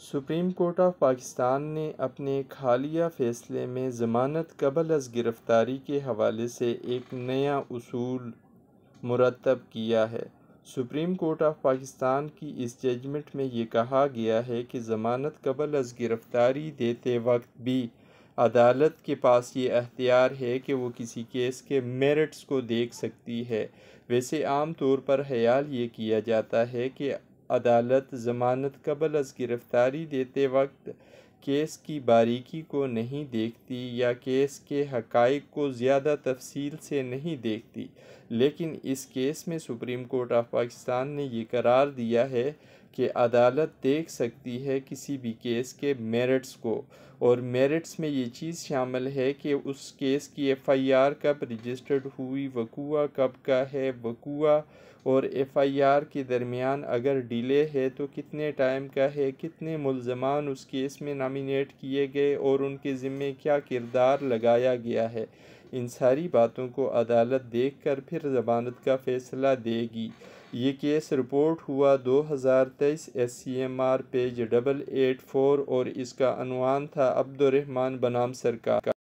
supreme court of Pakistan ने अपने खालिया फ़ैसले में ज़मानत कबल अज़ गिरफ़्तारी के हवाले से एक नया असूल मुरतब किया है सुप्रीम कोर्ट ऑफ पाकिस्तान की इस जजमेंट में ये कहा गया है कि ज़मानत कबल अज़ गिरफ़्तारी देते वक्त भी अदालत के पास ये अख्तियार है कि वो किसी केस के मेरिट्स को देख सकती है वैसे आम तौर पर ख्याल ये किया जाता है कि अदालत ज़मानत कबल अज़ गिरफ़्तारी देते वक्त केस की बारीकी को नहीं देखती या केस के हकाइक को ज़्यादा तफसील से नहीं देखती लेकिन इस केस में सुप्रीम कोर्ट ऑफ पाकिस्तान ने यह करार दिया है कि अदालत देख सकती है किसी भी केस के मेरिट्स को और मेरिट्स में ये चीज़ शामिल है कि उस केस की एफआईआर कब रजिस्टर्ड हुई वकूआ कब का है वकूआ और एफआईआर के दरमियान अगर डिले है तो कितने टाइम का है कितने मुलजमान उस केस में नामिनेट किए गए और उनके ज़िम्मे क्या किरदार लगाया गया है इन सारी बातों को अदालत देखकर फिर जमानत का फ़ैसला देगी ये केस रिपोर्ट हुआ 2023 S C M R page double eight four और इसका अनवान था अब्दुलरहमान बनाम सरकार का